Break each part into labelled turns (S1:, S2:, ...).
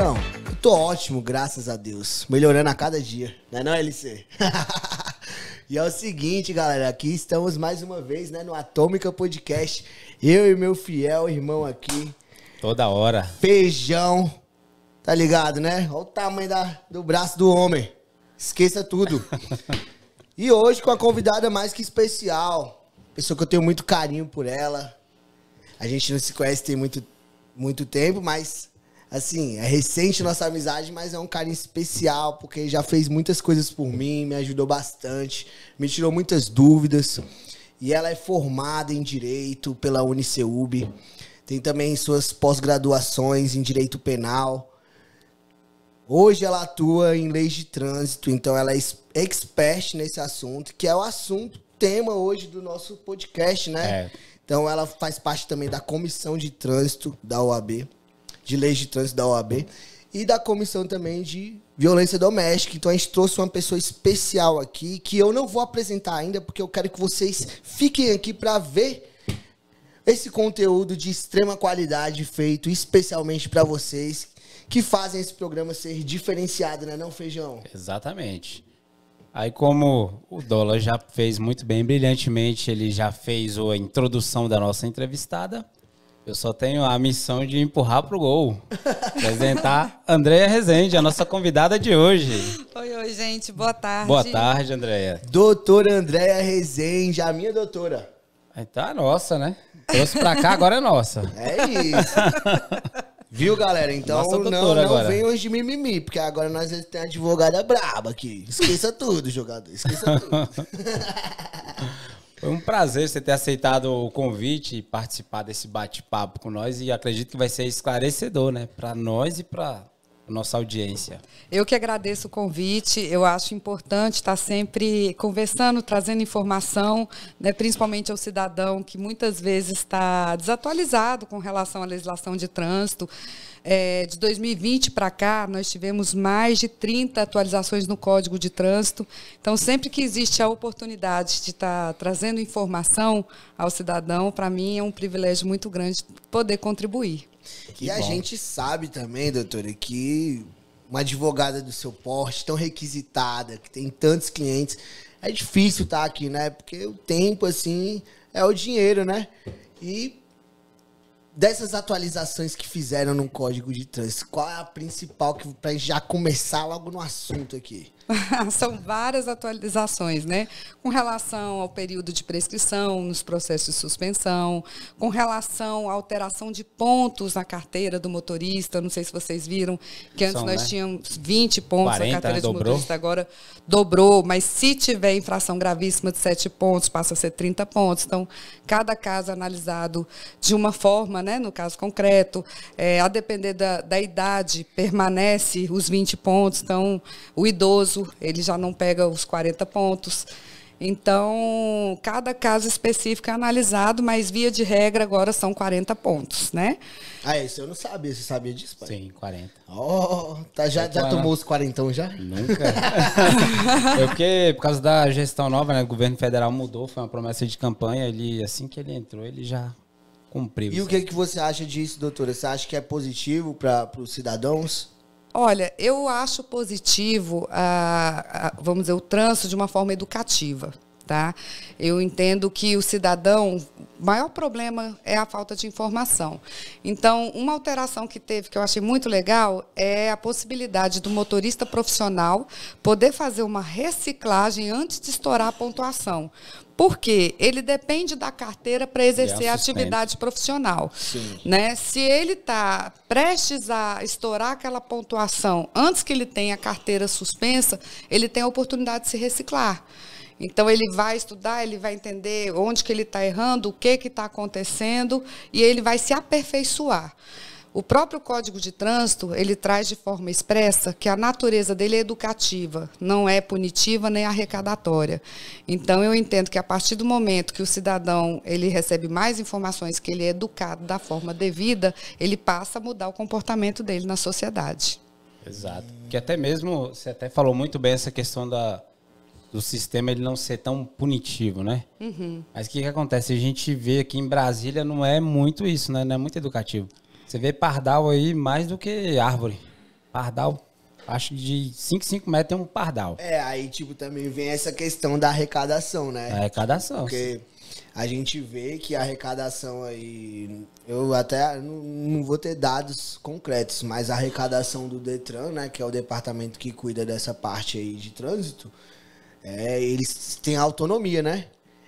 S1: Então, eu tô ótimo, graças a Deus. Melhorando a cada dia, né não, LC? e é o seguinte, galera, aqui estamos mais uma vez, né, no Atômica Podcast. Eu e meu fiel irmão aqui.
S2: Toda hora.
S1: Feijão. Tá ligado, né? Olha o tamanho da, do braço do homem. Esqueça tudo. e hoje com a convidada mais que especial. Pessoa que eu tenho muito carinho por ela. A gente não se conhece tem muito, muito tempo, mas assim, é recente nossa amizade, mas é um carinho especial, porque já fez muitas coisas por mim, me ajudou bastante, me tirou muitas dúvidas. E ela é formada em Direito pela Uniceub, tem também suas pós-graduações em Direito Penal. Hoje ela atua em leis de trânsito, então ela é expert nesse assunto, que é o assunto, tema hoje do nosso podcast, né? É. Então ela faz parte também da comissão de trânsito da OAB de leis de trânsito da OAB e da comissão também de violência doméstica. Então a gente trouxe uma pessoa especial aqui que eu não vou apresentar ainda porque eu quero que vocês fiquem aqui para ver esse conteúdo de extrema qualidade feito especialmente para vocês que fazem esse programa ser diferenciado, né, não feijão?
S2: Exatamente. Aí como o Dola já fez muito bem, brilhantemente, ele já fez a introdução da nossa entrevistada. Eu só tenho a missão de empurrar pro gol. Apresentar Andréia Rezende, a nossa convidada de hoje.
S3: Oi, oi, gente. Boa tarde. Boa tarde,
S2: Andréia. Doutora Andréia Rezende, a minha doutora. Então é nossa,
S1: né? Trouxe pra cá, agora é
S2: nossa. É
S1: isso. Viu, galera? Então Nossa, não, não vem hoje de mimimi, porque agora nós temos advogada braba aqui. Esqueça tudo, jogador. Esqueça tudo.
S2: Foi um prazer você ter aceitado o convite e participar desse bate-papo com nós e acredito que vai ser esclarecedor, né, para nós e para nossa audiência.
S3: Eu que agradeço o convite, eu acho importante estar tá sempre conversando, trazendo informação, né, principalmente ao cidadão que muitas vezes está desatualizado com relação à legislação de trânsito. É, de 2020 para cá, nós tivemos mais de 30 atualizações no Código de Trânsito. Então, sempre que existe a oportunidade de estar tá trazendo informação ao cidadão, para mim é um privilégio muito grande poder contribuir.
S1: Que e bom. a gente sabe também, doutora, que uma advogada do seu porte, tão requisitada, que tem tantos clientes, é difícil estar tá aqui, né? Porque o tempo, assim, é o dinheiro, né? E dessas atualizações que fizeram no código de trânsito, qual é a principal que para já começar logo no assunto aqui?
S3: São várias atualizações, né? Com relação ao período de prescrição nos processos de suspensão, com relação à alteração de pontos na carteira do motorista. Não sei se vocês viram que antes São, nós né? tínhamos 20 pontos 40, na né? carteira do motorista, agora dobrou. Mas se tiver infração gravíssima de 7 pontos, passa a ser 30 pontos. Então, cada caso analisado de uma forma, né? No caso concreto, é, a depender da, da idade, permanece os 20 pontos. Então, o idoso ele já não pega os 40 pontos. Então, cada caso específico é analisado, mas via de regra agora são 40 pontos, né?
S1: Ah, isso eu não sabia. Você sabia disso, pai? Sim, 40. Oh, tá, já, já tomou os 40 já? Nunca. é
S2: porque, por causa da gestão nova, né? O governo federal mudou, foi uma promessa de campanha. Ele, assim que ele entrou, ele já cumpriu.
S1: E o que, que você acha disso, doutora? Você acha que é positivo para os cidadãos?
S3: Olha, eu acho positivo, vamos dizer, o trânsito de uma forma educativa. Tá? Eu entendo que o cidadão, o maior problema é a falta de informação. Então, uma alteração que teve, que eu achei muito legal, é a possibilidade do motorista profissional poder fazer uma reciclagem antes de estourar a pontuação. Porque ele depende da carteira para é exercer a atividade profissional. Sim. Né? Se ele está prestes a estourar aquela pontuação antes que ele tenha a carteira suspensa, ele tem a oportunidade de se reciclar. Então ele vai estudar, ele vai entender onde que ele está errando, o que que está acontecendo e ele vai se aperfeiçoar. O próprio Código de Trânsito, ele traz de forma expressa que a natureza dele é educativa, não é punitiva nem arrecadatória. Então eu entendo que a partir do momento que o cidadão, ele recebe mais informações, que ele é educado da forma devida, ele passa a mudar o comportamento dele na
S2: sociedade. Exato. Que até mesmo, você até falou muito bem essa questão da do sistema ele não ser tão punitivo, né? Uhum. Mas o que, que acontece? A gente vê aqui em Brasília não é muito isso, né? Não é muito educativo. Você vê pardal aí mais do que árvore. Pardal, acho que de 5, 5 metros tem um pardal.
S1: É, aí tipo também vem essa questão da arrecadação, né? A arrecadação. Porque a gente vê que a arrecadação aí, eu até não, não vou ter dados concretos, mas a arrecadação do Detran, né, que é o departamento que cuida dessa parte aí de trânsito, é, eles têm autonomia, né?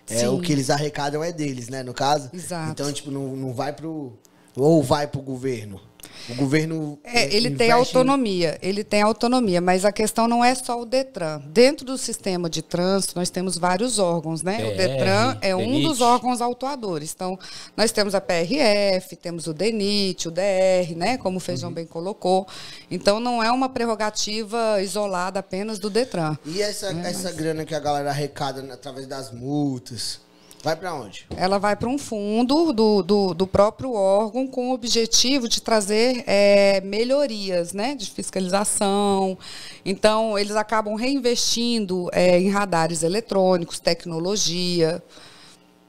S1: É, Sim. o que eles arrecadam é deles, né? No caso. Exato. Então, tipo, não, não vai pro. Ou vai pro governo. O governo. É, ele tem autonomia,
S3: em... ele tem autonomia, mas a questão não é só o Detran. Dentro do sistema de trânsito, nós temos vários órgãos, né? PR, o Detran é DENIT. um dos órgãos autuadores. Então, nós temos a PRF, temos o DENIT, o DR, né? Como o Feijão uhum. bem colocou. Então, não é uma prerrogativa isolada apenas do Detran.
S1: E essa, é, essa mas... grana que a galera arrecada através das multas? Vai para onde?
S3: Ela vai para um fundo do, do, do, próprio órgão com o objetivo de trazer é, melhorias né, de fiscalização. Então, eles acabam reinvestindo é, em radares eletrônicos, tecnologia.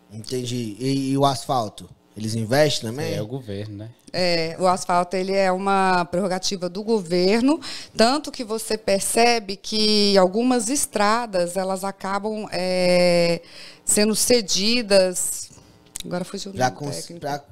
S1: Entendi. E, e o asfalto? Eles investem também? É, é o governo, né?
S3: É, o asfalto ele é uma prerrogativa do governo, tanto que você percebe que algumas estradas elas acabam é, sendo cedidas Agora fugiu para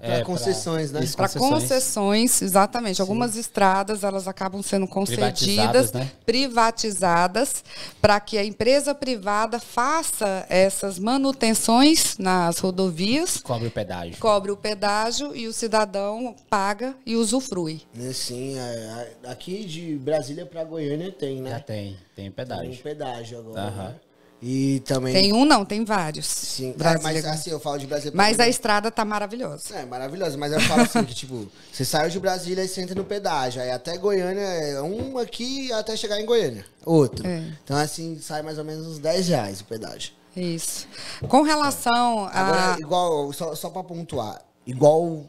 S1: é, concessões, né? pra, né? Para
S3: concessões. exatamente. Sim. Algumas estradas elas acabam sendo concedidas, privatizadas, né? para que a empresa privada faça essas manutenções nas rodovias.
S2: Cobre o pedágio.
S3: Cobre o pedágio e o cidadão paga e usufrui.
S1: Né, sim, é, aqui de Brasília para Goiânia tem, né? Já tem, tem pedágio. Tem um pedágio agora. Uhum. Né? E também. Tem um,
S3: não, tem vários. Sim,
S1: é, mas assim, eu falo de Brasília. Mas
S3: a estrada tá
S1: maravilhosa. É, maravilhosa, mas eu falo assim: que tipo, você sai de Brasília e você entra no pedágio, aí até Goiânia, é um aqui até chegar em Goiânia, outro. É. Então assim, sai mais ou menos uns 10 reais o pedágio. Isso. Com relação é. Agora, a. Agora, igual, só, só pra pontuar, igual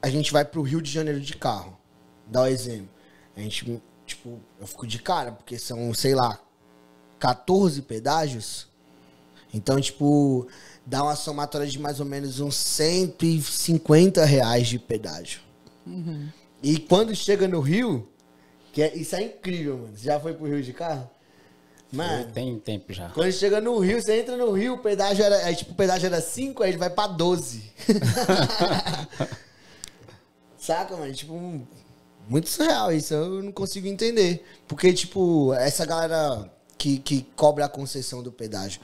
S1: a gente vai pro Rio de Janeiro de carro, dá o um exemplo. A gente, tipo, eu fico de cara, porque são, sei lá, 14 pedágios. Então, tipo, dá uma somatória de mais ou menos uns 150 reais de pedágio. Uhum. E quando chega no Rio, que é, isso é incrível, mano. Você já foi pro Rio de carro? Mano,
S2: tem tempo já.
S1: Quando chega no Rio, você entra no Rio, o pedágio era, aí, é, tipo, o pedágio era 5, aí ele vai pra 12. Saca, mano? Tipo, muito surreal isso, eu não consigo entender. Porque, tipo, essa galera que, que cobra a concessão do pedágio.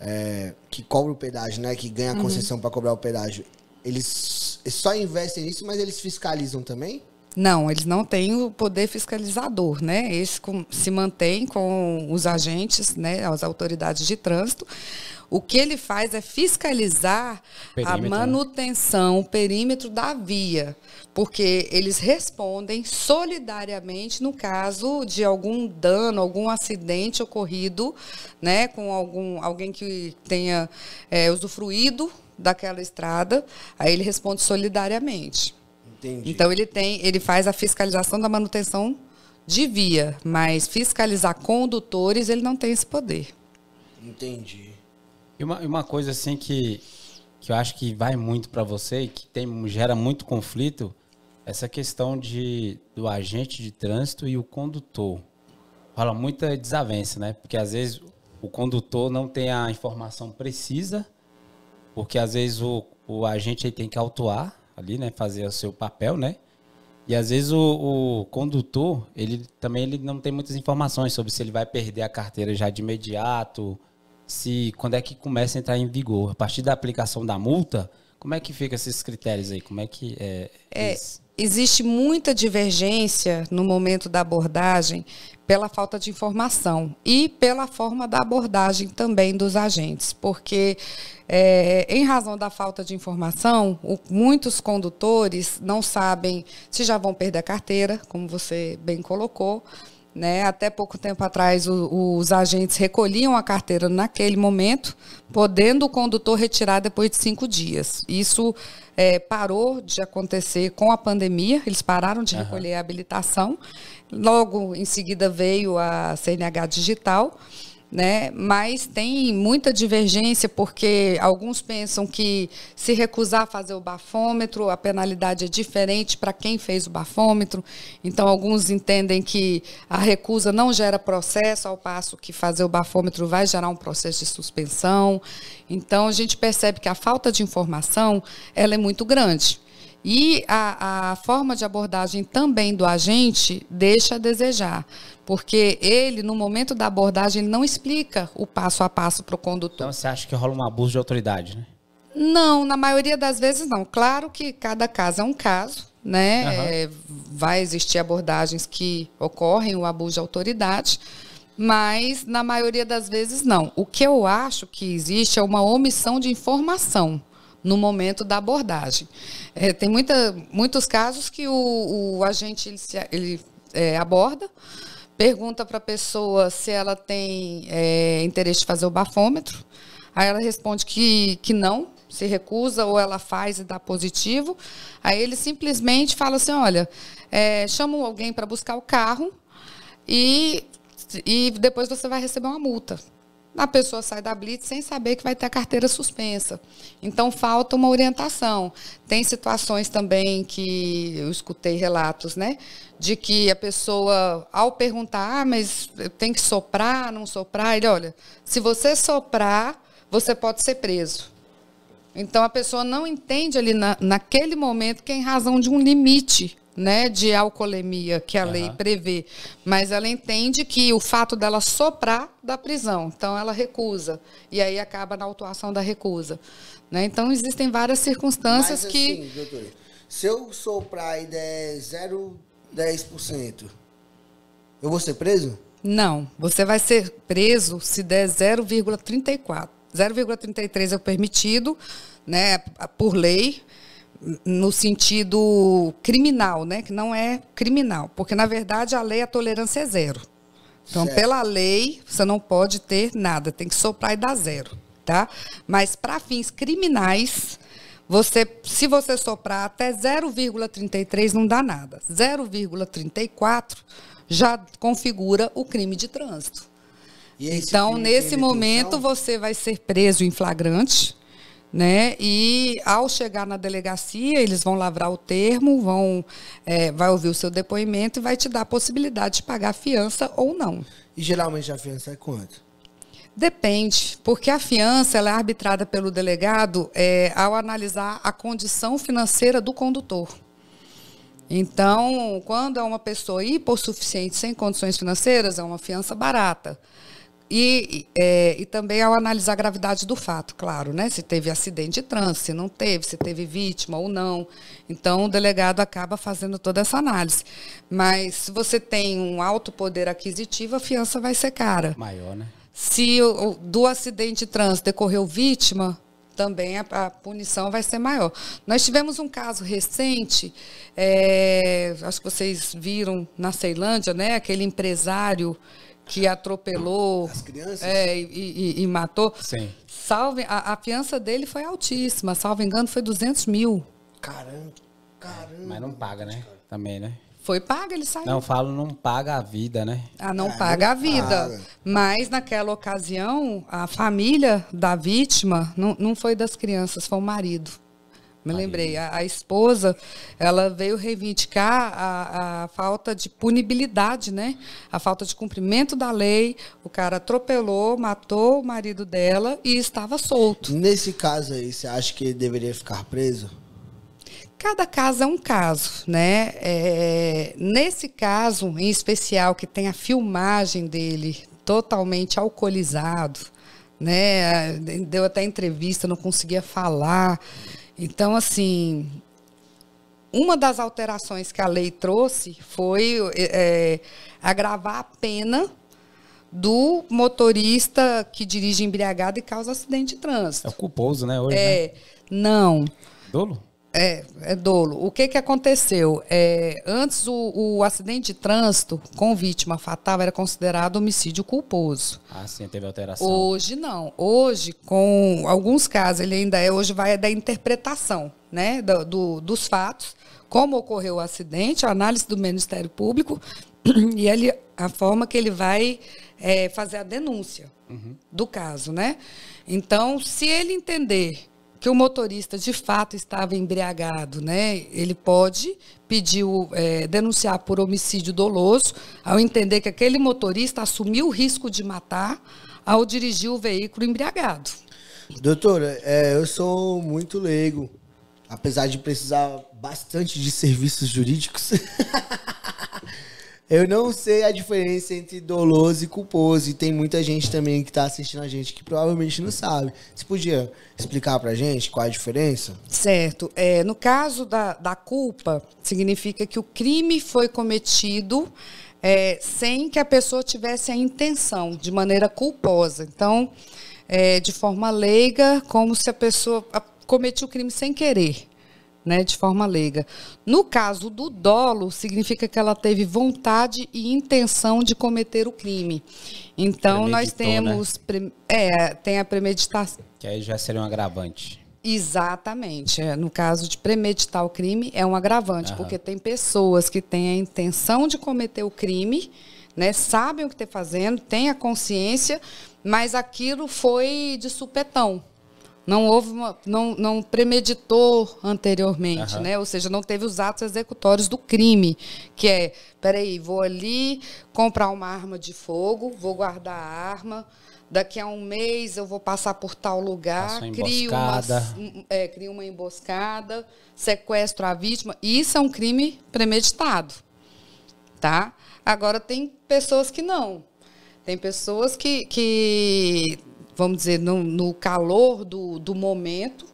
S1: É, que cobra o pedágio, né? Que ganha a uhum. concessão uhum. para cobrar o pedágio. Eles só investem nisso, mas eles fiscalizam também?
S3: Não, eles não têm o poder fiscalizador, né? Eles com, se mantêm com os agentes, né, as autoridades de trânsito, o que ele faz é fiscalizar perímetro, a né? manutenção, o perímetro da via, porque eles respondem solidariamente no caso de algum dano, algum acidente ocorrido, né, com algum alguém que tenha é, usufruído daquela estrada, aí ele responde solidariamente. Entendi. Então ele tem, ele faz a fiscalização da manutenção de via, mas fiscalizar condutores ele não tem esse poder.
S2: Entendi. E uma, uma coisa assim que, que eu acho que vai muito para você e que tem, gera muito conflito, essa questão de, do agente de trânsito e o condutor. fala muita desavença, né? Porque às vezes o condutor não tem a informação precisa, porque às vezes o, o agente tem que autuar ali, né? Fazer o seu papel, né? E às vezes o, o, condutor, ele também ele não tem muitas informações sobre se ele vai perder a carteira já de imediato, se quando é que começa a entrar em vigor? A partir da aplicação da multa, como é que fica esses critérios aí? Como é que é,
S3: é existe muita divergência no momento da abordagem pela falta de informação e pela forma da abordagem também dos agentes, porque é, em razão da falta de informação, o, muitos condutores não sabem se já vão perder a carteira, como você bem colocou né? Até pouco tempo atrás, o, os agentes recolhiam a carteira naquele momento, podendo o condutor retirar depois de cinco dias. Isso é, parou de acontecer com a pandemia, eles pararam de uhum. recolher a habilitação. Logo em seguida veio a CNH digital né? Mas tem muita divergência porque alguns pensam que se recusar a fazer o bafômetro, a penalidade é diferente para quem fez o bafômetro. Então alguns entendem que a recusa não gera processo, ao passo que fazer o bafômetro vai gerar um processo de suspensão. Então a gente percebe que a falta de informação, ela é muito grande. E a, a forma de abordagem também do agente deixa a desejar, porque ele, no momento da abordagem, ele não explica o passo a
S2: passo para o condutor. Então você acha que rola um abuso de autoridade, né?
S3: Não, na maioria das vezes não. Claro que cada caso é um caso, né? Uhum. É, vai existir abordagens que ocorrem o abuso de autoridade, mas na maioria das vezes não. O que eu acho que existe é uma omissão de informação no momento da abordagem. É, tem muita, muitos casos que o, o agente ele, se, ele é, aborda, pergunta para a pessoa se ela tem é, interesse de fazer o bafômetro. Aí ela responde que, que não, se recusa ou ela faz e dá positivo. Aí ele simplesmente fala assim: olha, é, chama alguém para buscar o carro e, e depois você vai receber uma multa a pessoa sai da blitz sem saber que vai ter a carteira suspensa. Então falta uma orientação. Tem situações também que eu escutei relatos, né? De que a pessoa, ao perguntar, ah, mas tem que soprar, não soprar, ele, olha, se você soprar, você pode ser preso. Então a pessoa não entende ali na, naquele momento que é em razão de um limite né, de alcoolemia que a uhum. lei prevê, mas ela entende que o fato dela soprar da prisão, então ela recusa e aí acaba na autuação da recusa, né? Então existem várias circunstâncias mas, que assim,
S1: doutor, se eu soprar e der 0,10%,
S3: eu vou ser preso? Não, você vai ser preso se der 0,34. 0,33 é o permitido, né, por lei no sentido criminal, né? Que não é criminal, porque na verdade a lei a tolerância é zero. Então, certo. pela lei, você não pode ter nada, tem que soprar e dar zero, tá? Mas para fins criminais, você, se você soprar até 0,33 não dá nada. 0,34 já configura o crime de trânsito. Então, nesse então, momento, você vai ser preso em flagrante né? E ao chegar na delegacia, eles vão lavrar o termo, vão é, vai ouvir o seu depoimento e vai te dar a possibilidade de pagar a fiança ou não.
S1: E geralmente a fiança é quanto?
S3: Depende, porque a fiança ela é arbitrada pelo delegado é, ao analisar a condição financeira do condutor. Então, quando é uma pessoa hipossuficiente sem condições financeiras, é uma fiança barata. E, é, e também ao analisar a gravidade do fato, claro, né? Se teve acidente de trânsito, se não teve, se teve vítima ou não. Então, o delegado acaba fazendo toda essa análise. Mas se você tem um alto poder aquisitivo, a fiança vai ser cara. Maior, né? Se o, do acidente de trânsito decorreu vítima, também a, a, punição vai ser maior. Nós tivemos um caso recente, é, acho que vocês viram na Ceilândia, né? Aquele empresário que atropelou as
S1: crianças
S2: é,
S3: e, e, e,
S2: matou. Sim.
S3: Salve, a, a, fiança dele foi altíssima, salvo engano, foi 200 mil.
S2: Caramba, caramba. Mas não paga, né? Também, né?
S3: Foi paga, ele saiu. Não,
S2: falo não paga a vida, né? Ah,
S3: não é, paga a vida. Paga. Mas naquela ocasião, a família da vítima não, não foi das crianças, foi o marido. Me lembrei, a, a, esposa, ela veio reivindicar a, a falta de punibilidade, né? A falta de cumprimento da lei. O cara atropelou, matou o marido dela e estava solto. Nesse caso aí, você acha que ele deveria ficar preso? Cada caso é um caso, né? É, nesse caso, em especial, que tem a filmagem dele totalmente alcoolizado, né? Deu até entrevista, não conseguia falar. Então, assim, uma das alterações que a lei trouxe foi é, é agravar a pena do motorista que dirige embriagado e causa acidente de trânsito. É o
S2: culposo, né? Hoje, é,
S3: né? não. Dolo? É, é dolo. O que, que aconteceu? É, antes, o, o, acidente de trânsito com vítima fatal era considerado homicídio culposo.
S2: Ah, sim, teve alteração. Hoje não.
S3: Hoje, com alguns casos, ele ainda é, hoje vai é da interpretação né, do, do dos fatos, como ocorreu o acidente, a análise do Ministério Público e ele, a forma que ele vai é, fazer a denúncia uhum. do caso, né? Então, se ele entender que o motorista de fato estava embriagado, né? Ele pode pedir, é, denunciar por homicídio doloso, ao entender que aquele motorista assumiu o risco de matar ao dirigir o veículo embriagado.
S1: Doutora, é, eu sou muito leigo, apesar de precisar bastante de serviços jurídicos. Eu não sei a diferença entre doloso e culposo. E tem muita gente também que tá assistindo a gente que provavelmente não sabe. Você podia explicar pra gente qual é a diferença? Certo. É, no
S3: caso da, da culpa, significa que o crime foi cometido é, sem que a pessoa tivesse a intenção, de maneira culposa. Então, é, de forma leiga, como se a pessoa cometeu o crime sem querer né, de forma leiga. No caso do dolo, significa que ela teve vontade e intenção de cometer o crime. Então nós né? temos né? é, tem a premeditação.
S2: Que aí já seria um agravante.
S3: Exatamente. É, no caso de premeditar o crime, é um agravante, porque tem pessoas que têm a intenção de cometer o crime, né, sabem o que estão tá fazendo, têm a consciência, mas aquilo foi de supetão. Não houve uma, não, não premeditou anteriormente, uhum. né? Ou seja, não teve os atos executórios do crime, que é, peraí, vou ali comprar uma arma de fogo, vou guardar a arma, daqui a um mês eu vou passar por tal lugar, crio uma, é, crio uma emboscada, sequestro a vítima. Isso é um crime premeditado, tá? Agora tem pessoas que não. Tem pessoas que, que vamos dizer, no, no calor do, do momento,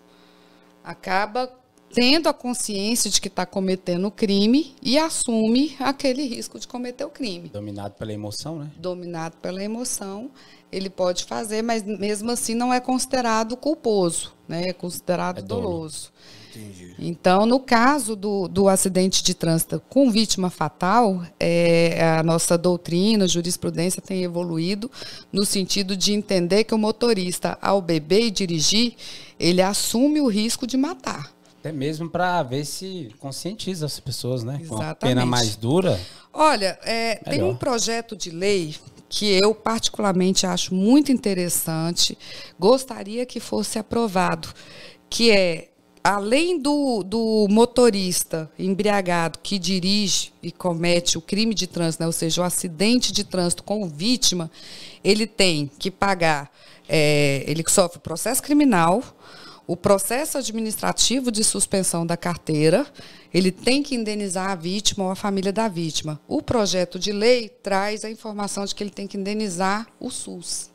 S3: acaba tendo a consciência de que está cometendo o crime e assume aquele risco de cometer o crime. Dominado pela emoção, né? Dominado pela emoção, ele pode fazer, mas mesmo assim não é considerado culposo, né? É considerado é doloso. Entendi. Então, no caso do, do acidente de trânsito com vítima fatal, é, a nossa doutrina, jurisprudência tem evoluído no sentido de entender que o motorista, ao beber e dirigir, ele assume o risco de matar.
S2: Até mesmo para ver se conscientiza as pessoas, né? Exatamente. Com a pena mais dura.
S3: Olha, é, tem um projeto de lei que eu particularmente acho muito interessante, gostaria que fosse aprovado, que é além do, do motorista embriagado que dirige e comete o crime de trânsito, né, ou seja, o acidente de trânsito com vítima, ele tem que pagar, é, ele sofre processo criminal, o processo administrativo de suspensão da carteira, ele tem que indenizar a vítima ou a família da vítima. O projeto de lei traz a informação de que ele tem que indenizar o SUS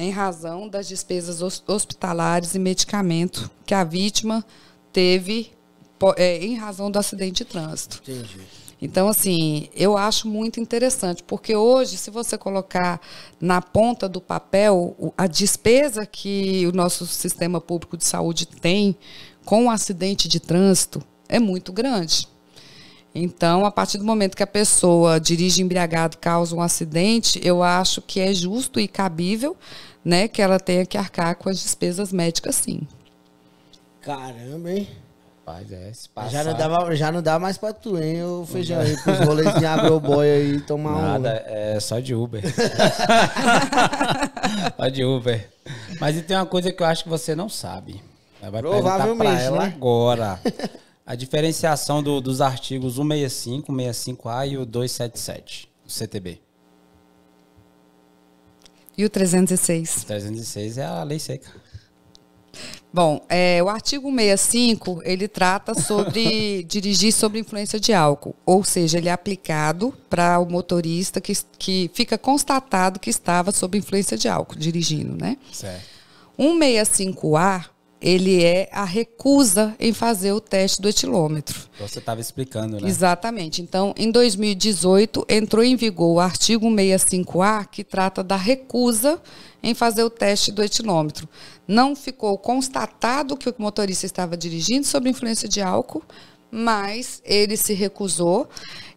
S3: em razão das despesas hospitalares e medicamento que a vítima teve é, em razão do acidente de trânsito. Entendi. Então, assim, eu acho muito interessante, porque hoje, se você colocar na ponta do papel a despesa que o nosso sistema público de saúde tem com o acidente de trânsito, é muito grande. Então, a partir do momento que a pessoa dirige embriagado, causa um acidente, eu acho que é justo e cabível né, que ela tenha que arcar com as despesas médicas, sim.
S1: Caramba, hein?
S2: Rapaz, é, se passar... já, não dava, já não dá mais
S1: pra tu, hein, ô feijão, aí, pros rolês de agroboy aí tomar um. Nada,
S2: é só de Uber. só de Uber. Mas e tem uma coisa que eu acho que você não sabe. Né? Vai Provavelmente, perguntar pra ela né? agora. A diferenciação do, dos artigos 165, 65A e o 277, do CTB.
S3: E o 306?
S2: 306 é a lei seca.
S3: Bom, é, o artigo 65, ele trata sobre dirigir sobre influência de álcool, ou seja, ele é aplicado para o motorista que, que fica constatado que estava sob influência de álcool dirigindo, né? Certo. 165A ele é a recusa em fazer o teste do etilômetro.
S2: Então, você estava explicando, né?
S3: Exatamente. Então, em 2018, entrou em vigor o artigo 65A, que trata da recusa em fazer o teste do etilômetro. Não ficou constatado que o motorista estava dirigindo sob influência de álcool, mas ele se recusou.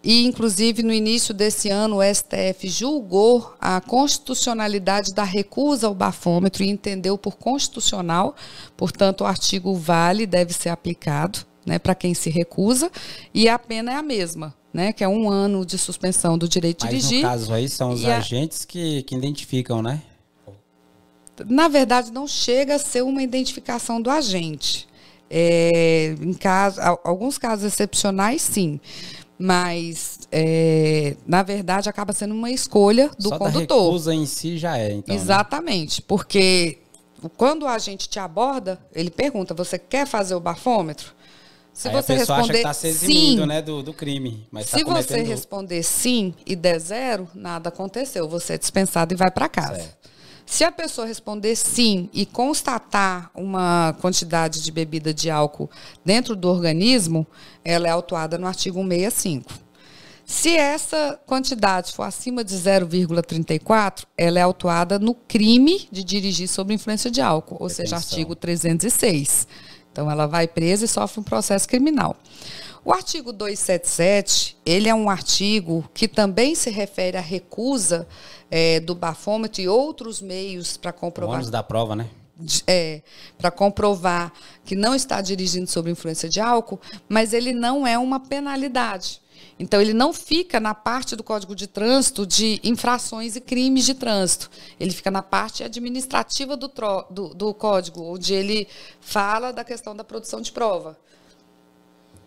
S3: E, inclusive, no início desse ano, o STF julgou a constitucionalidade da recusa ao bafômetro e entendeu por constitucional, portanto, o artigo vale, deve ser aplicado né, para quem se recusa, e a pena é a mesma. Né, que é um ano de suspensão do direito de dirigir. no caso aí são os
S2: agentes que, que identificam, né?
S3: Na verdade, não chega a ser uma identificação do agente é, em caso, alguns casos excepcionais, sim. Mas, é, na verdade, acaba sendo uma escolha do Só condutor. A recusa
S2: em si já é, então. Né?
S3: Exatamente, né? porque quando a gente te aborda, ele pergunta: você quer fazer o bafômetro?
S2: Se Aí você responder tá eximindo, sim, né, do, do, crime, mas tá se tá cometendo... você
S3: responder sim e der zero, nada aconteceu, você é dispensado e vai para casa. Certo. Se a pessoa responder sim e constatar uma quantidade de bebida de álcool dentro do organismo, ela é autuada no artigo 165. Se essa quantidade for acima de 0,34, ela é autuada no crime de dirigir sob influência de álcool, ou seja, artigo 306. Então, ela vai presa e sofre um processo criminal. O artigo 277, ele é um artigo que também se refere à recusa é, do bafômetro e outros meios para comprovar... O ônus da prova, né? É, para comprovar que não está dirigindo sob influência de álcool, mas ele não é uma penalidade. Então, ele não fica na parte do Código de Trânsito de infrações e crimes de trânsito. Ele fica na parte administrativa do, do, do código, onde ele fala da questão da produção de prova.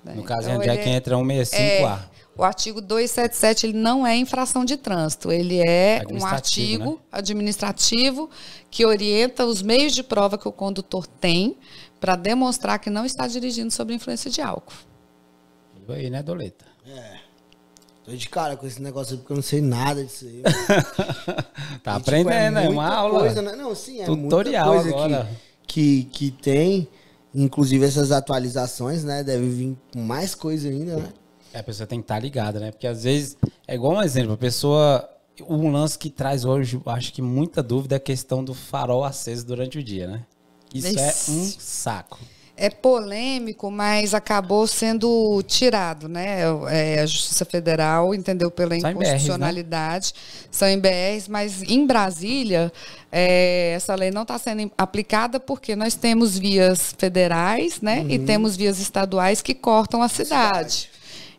S2: Né? No caso, então, é onde é que entra 165A? É,
S3: o artigo 277 ele não é infração de trânsito, ele é um artigo né? administrativo que orienta os meios de prova que o condutor tem para demonstrar que não está dirigindo sob influência de álcool.
S2: E aí, né, Doleta? É. Tô de cara com esse
S1: negócio porque eu não sei nada disso aí. tá e, aprendendo, tipo, é, é uma aula. Coisa, né? Não, sim, é Tutorial muita coisa agora. Que, que, que tem. Inclusive essas atualizações,
S2: né? Deve vir com mais coisa ainda, né? É, a pessoa tem que estar tá ligada, né? Porque às vezes, é igual um exemplo, a pessoa. Um lance que traz hoje, acho que muita dúvida é a questão do farol aceso durante o dia, né? Isso é um saco
S3: é polêmico, mas acabou sendo tirado, né? É, a Justiça Federal entendeu pela né? inconstitucionalidade, são em BRs, mas em Brasília é, essa lei não está sendo aplicada porque nós temos vias federais, né? Uhum. E temos vias estaduais que cortam a cidade. cidade.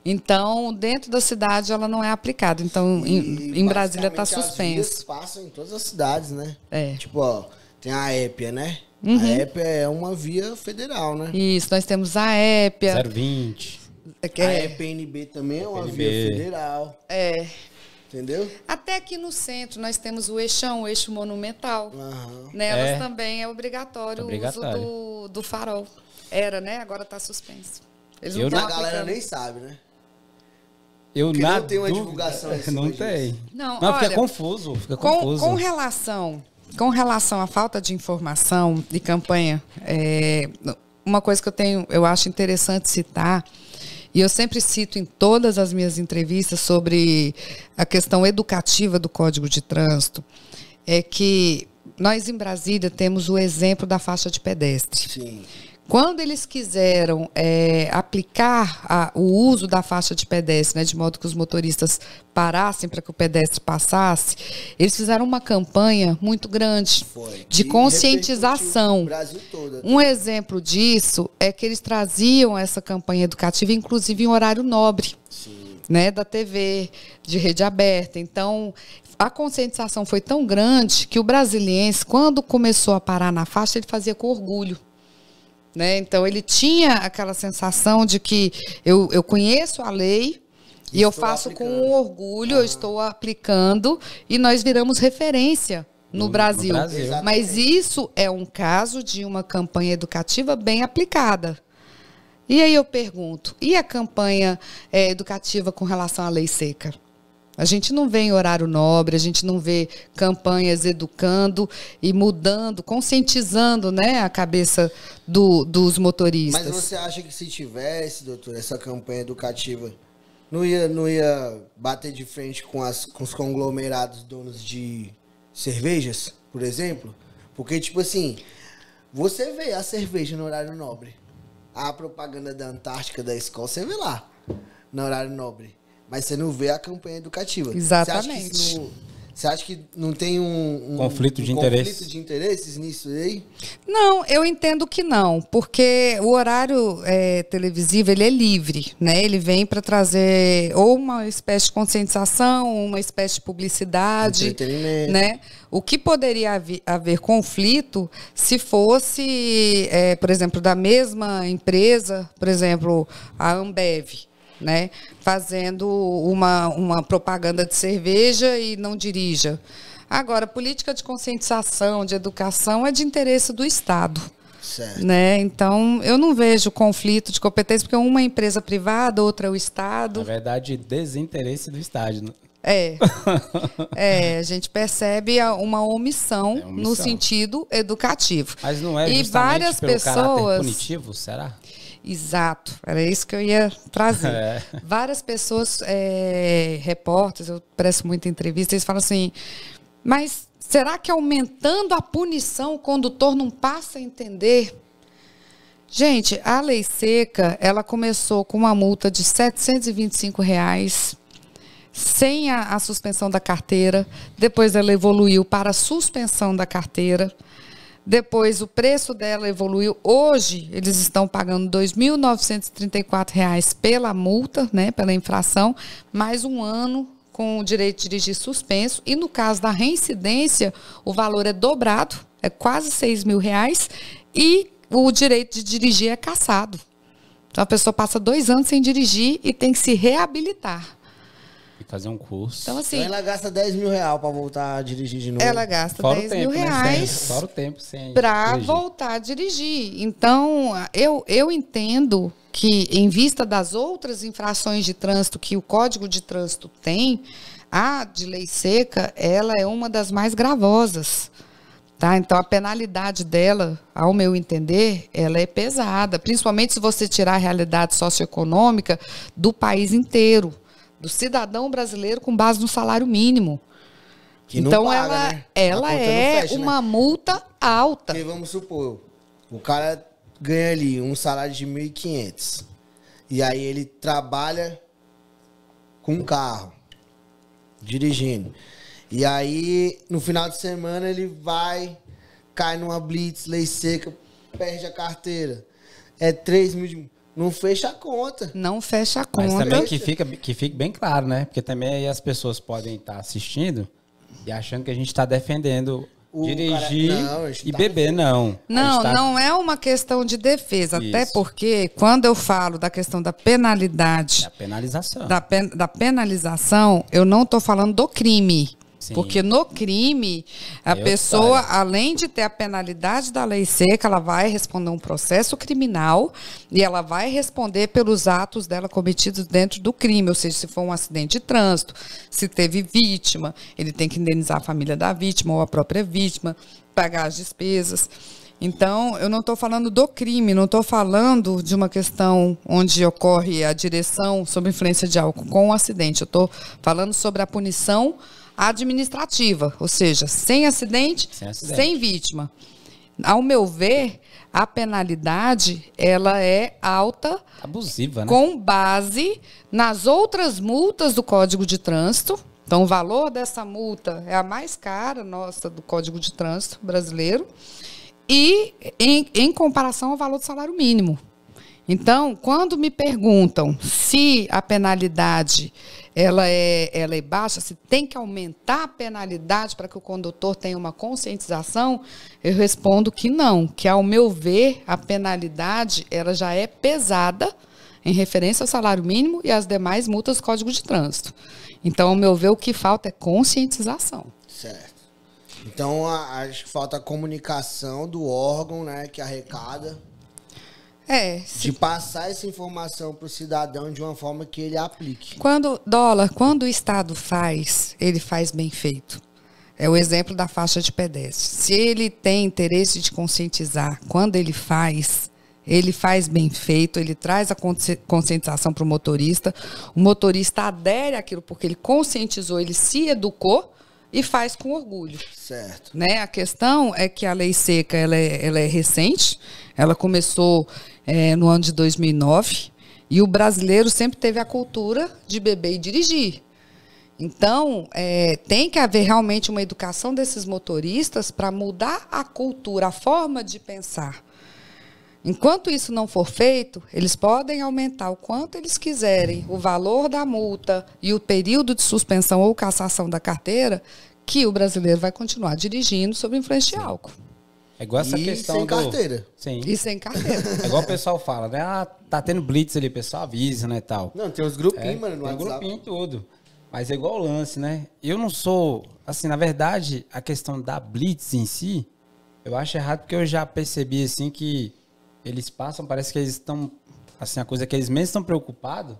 S3: Então, dentro da cidade ela não é aplicada. Então, e, em, em Brasília está suspenso. As vias
S1: passam em todas as cidades, né? É. Tipo, ó, tem a épia, né? Uhum. A EPA é uma via federal, né?
S3: Isso, nós temos a
S1: EPA. 020. É, é, a EPNB também é uma via federal. É. Entendeu?
S3: Até aqui no centro nós temos o eixão, o eixo monumental. Uhum. Nelas né, é. também é obrigatório, obrigatório. o uso do, do farol. Era, né? Agora está suspenso. Eles Eu não A galera nem
S1: sabe, né?
S2: Eu não tem uma divulgação. Não tem. Não, não olha, fica confuso. Fica com, confuso. Com
S3: relação com relação à falta de informação de campanha, é, uma coisa que eu tenho, eu acho interessante citar, e eu sempre cito em todas as minhas entrevistas sobre a questão educativa do Código de Trânsito, é que nós em Brasília temos o exemplo da faixa de pedestre. Sim. Quando eles quiseram é, aplicar a, o uso da faixa de pedestre, né, de modo que os motoristas parassem para que o pedestre passasse, eles fizeram uma campanha muito grande Foi. de conscientização. Todo, um exemplo disso é que eles traziam essa campanha educativa, inclusive em horário nobre. Sim. Né, da TV, de rede aberta. Então, a conscientização foi tão grande que o brasiliense, quando começou a parar na faixa, ele fazia com orgulho. Né? Então ele tinha aquela sensação de que eu, eu conheço a lei e estou eu faço aplicando. com orgulho, eu estou aplicando e nós viramos referência no, no Brasil. No Brasil. Mas isso é um caso de uma campanha educativa bem aplicada. E aí eu pergunto, e a campanha é, educativa com relação à lei seca? A gente não vê em horário nobre, a gente não vê campanhas educando e mudando, conscientizando né, a cabeça do, dos motoristas. Mas você
S1: acha que se tivesse, doutor, essa campanha educativa, não ia, não ia bater de frente com, as, com os conglomerados donos de cervejas, por exemplo? Porque, tipo assim, você vê a cerveja no horário nobre. A propaganda da Antártica da escola, você vê lá, no horário nobre mas você não vê a campanha educativa. Exatamente. Você acha que, não, tem um, um conflito, de, um conflito de interesses nisso aí?
S3: Não, eu entendo que não, porque o horário é, televisivo ele é livre, né? Ele vem para trazer ou uma espécie de conscientização, uma espécie de publicidade, Entretenimento. né? O que poderia haver, haver conflito se fosse, é, por exemplo, da mesma empresa, por exemplo, a Ambev né, fazendo uma, uma propaganda de cerveja e não dirija. Agora, política de conscientização, de educação, é de interesse do Estado. Certo. Né? Então, eu não vejo conflito de competência, porque uma é empresa privada, outra é
S2: o Estado. Na verdade, desinteresse do Estado. Né?
S3: É. é, a gente percebe uma omissão, é omissão, no sentido educativo. Mas não é justamente e várias pelo pessoas... punitivo, será? Exato, era isso que eu ia trazer. É. Várias pessoas, é, repórteres, eu presto muita entrevista, eles falam assim, mas será que aumentando a punição o condutor não passa a entender? Gente, a lei seca, ela começou com uma multa de R$ 725, reais, sem a, a suspensão da carteira, depois ela evoluiu para a suspensão da carteira, depois o preço dela evoluiu. Hoje eles estão pagando R$ 2.934 pela multa, né, pela infração, mais um ano com o direito de dirigir suspenso. E no caso da reincidência, o valor é dobrado, é quase seis mil reais, e o direito de dirigir é cassado. Então a pessoa passa dois anos sem dirigir e tem que se reabilitar
S2: fazer um curso.
S1: Então, assim. Então ela gasta 10 mil reais pra voltar a dirigir de novo. Ela gasta Fora 10 tempo, mil né? reais. Né? Fora o
S2: tempo, sem. Pra dirigir.
S3: voltar a dirigir. Então, eu, eu entendo que, em vista das outras infrações de trânsito que o Código de Trânsito tem, a de lei seca, ela é uma das mais gravosas. Tá? Então, a penalidade dela, ao meu entender, ela é pesada, principalmente se você tirar a realidade socioeconômica do país inteiro do cidadão brasileiro com base no salário mínimo.
S1: Que então paga, ela, né? ela é fecha, né? uma
S3: né? multa
S1: alta. Porque vamos supor, o cara ganha ali um salário de 1.500 e aí ele trabalha com um carro, dirigindo. E aí no final de semana ele vai, cai numa blitz, lei seca, perde a carteira. É 3 mil de não fecha a conta. Não fecha a conta. Mas também que
S2: fica, que fique bem claro, né? Porque também as pessoas podem estar assistindo e achando que a gente está defendendo o dirigir cara, não, e tá beber, não. Não, tá... não
S3: é uma questão de defesa. Isso. Até porque, quando eu falo da questão da penalidade... Da
S2: penalização.
S3: Da, pen, da penalização, eu não estou falando do crime. Sim. Porque no crime, a pessoa, além de ter a penalidade da lei seca, ela vai responder um processo criminal e ela vai responder pelos atos dela cometidos dentro do crime, ou seja, se for um acidente de trânsito, se teve vítima, ele tem que indenizar a família da vítima ou a própria vítima, pagar as despesas. Então, eu não estou falando do crime, não estou falando de uma questão onde ocorre a direção sob influência de álcool com o um acidente. Eu estou falando sobre a punição administrativa, ou seja, sem acidente, sem, acidente. sem vítima. Ao meu ver, a penalidade ela é alta,
S2: abusiva, né? com
S3: base nas outras multas do Código de Trânsito. Então, o valor dessa multa é a mais cara nossa do Código de Trânsito brasileiro e em, em comparação ao valor do salário mínimo. Então, quando me perguntam se a penalidade ela é, ela é baixa, se tem que aumentar a penalidade para que o condutor tenha uma conscientização, eu respondo que não, que ao meu ver a penalidade ela já é pesada em referência ao salário mínimo e às demais multas do Código de Trânsito. Então, ao meu ver, o que falta é conscientização.
S1: Certo. Então, acho que falta a comunicação do órgão, né, que arrecada é. De passar essa informação para o cidadão de uma forma que ele aplique.
S3: Quando dólar, quando o Estado faz, ele faz bem feito. É o exemplo da faixa de pedestre. Se ele tem interesse de conscientizar, quando ele faz, ele faz bem feito, ele traz a conscientização para o motorista, o motorista adere àquilo porque ele conscientizou, ele se educou e faz com orgulho. Certo. Né? A questão é que a lei seca ela é, ela é recente, ela começou é, no ano de 2009 e o brasileiro sempre teve a cultura de beber e dirigir. Então, é, tem que haver realmente uma educação desses motoristas para mudar a cultura, a forma de pensar. Enquanto isso não for feito, eles podem aumentar o quanto eles quiserem o valor da multa e o período de suspensão ou cassação da carteira, que o brasileiro vai continuar dirigindo sob influência de álcool.
S2: É igual essa e questão sem do... carteira. Sim. E sem carteira. É igual o pessoal fala, né? Ah, tá tendo blitz ali, pessoal avisa, né, tal. Não, tem uns grupinhos, é, mano, no tem WhatsApp. grupinho tudo. Mas é igual o lance, né? Eu não sou... Assim, na verdade, a questão da blitz em si, eu acho errado porque eu já percebi, assim, que eles passam, parece que eles estão. Assim, a coisa é que eles menos estão preocupados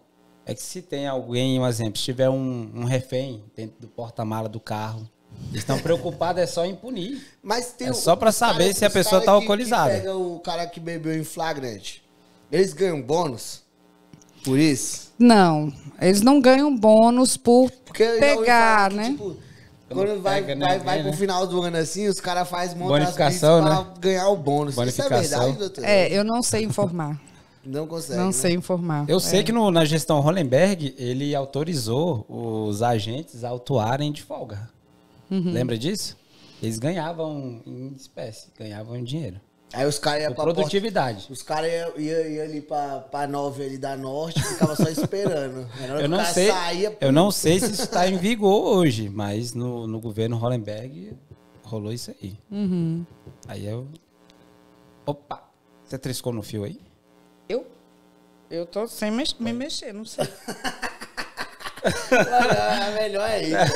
S2: é que se tem alguém, um exemplo, se tiver um, um refém dentro do porta-mala do carro, eles estão preocupados é só em punir. Mas tem é só para saber cara, se a pessoa tá que, alcoolizada. Que pega
S1: o cara que bebeu em flagrante, eles ganham bônus por isso?
S3: Não, eles não ganham bônus por Porque
S1: é pegar, né? tipo, quando vai, pega, vai, né? vai pro final do ano assim, os caras fazem montar as né? pra né?
S2: ganhar o bônus. Isso é verdade,
S1: doutor? É,
S3: eu não sei informar.
S1: Não consegue. Não né?
S3: sei informar. Eu é. sei que
S2: no, na gestão Hollenberg, ele autorizou os agentes a atuarem de folga. Uhum. Lembra disso? Eles ganhavam em espécie, ganhavam em dinheiro. Aí os caras iam pra produtividade.
S1: Porta, os caras iam ia, ia ali pra, pra nove ali da norte ficava só esperando.
S2: eu não sei, saía, eu não sei se isso está em vigor hoje, mas no, no governo Hollenberg rolou isso aí. Uhum. Aí eu. Opa! Você triscou no fio aí?
S3: Eu? Eu tô sem me, me mexer, não sei. É melhor é né? isso.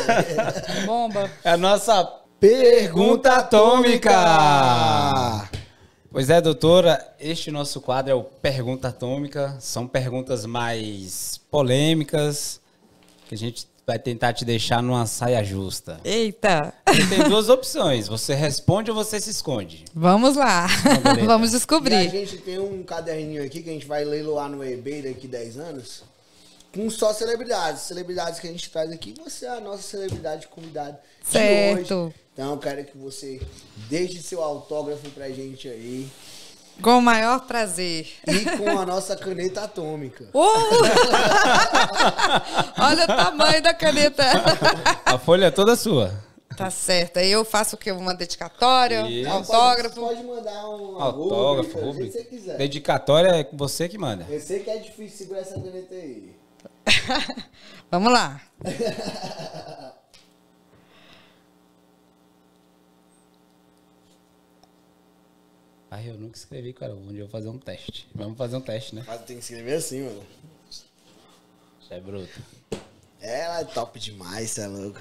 S2: Bomba. É a nossa pergunta atômica. Pois é, doutora, este nosso quadro é o Pergunta Atômica. São perguntas mais polêmicas que a gente vai tentar te deixar numa saia justa. Eita! E tem duas opções: você responde ou você se esconde.
S3: Vamos lá, vamos descobrir. E a
S1: gente tem um caderninho aqui que a gente vai leiloar no eBay daqui 10 anos com só celebridades. Celebridades que a gente traz aqui, você é a nossa celebridade convidada
S3: certo. de hoje.
S1: Então, quero que você deixe seu autógrafo pra gente aí. Com o maior prazer. E com a nossa caneta atômica. Uh! Olha o tamanho da caneta.
S2: A folha é toda sua.
S3: Tá certo. Aí eu faço o quê? Uma dedicatória, Isso. autógrafo.
S1: Você pode mandar um autógrafo, rúbrica, rúbrica. você quiser.
S2: Dedicatória é você que manda. Eu sei
S1: que é difícil segurar essa caneta aí. Vamos lá.
S2: Ai, eu nunca escrevi, cara. Um dia eu vou fazer um teste. Vamos fazer um teste, né?
S1: Mas tem que escrever assim, mano. Isso é bruto. É, ela é top demais, você tá é louco.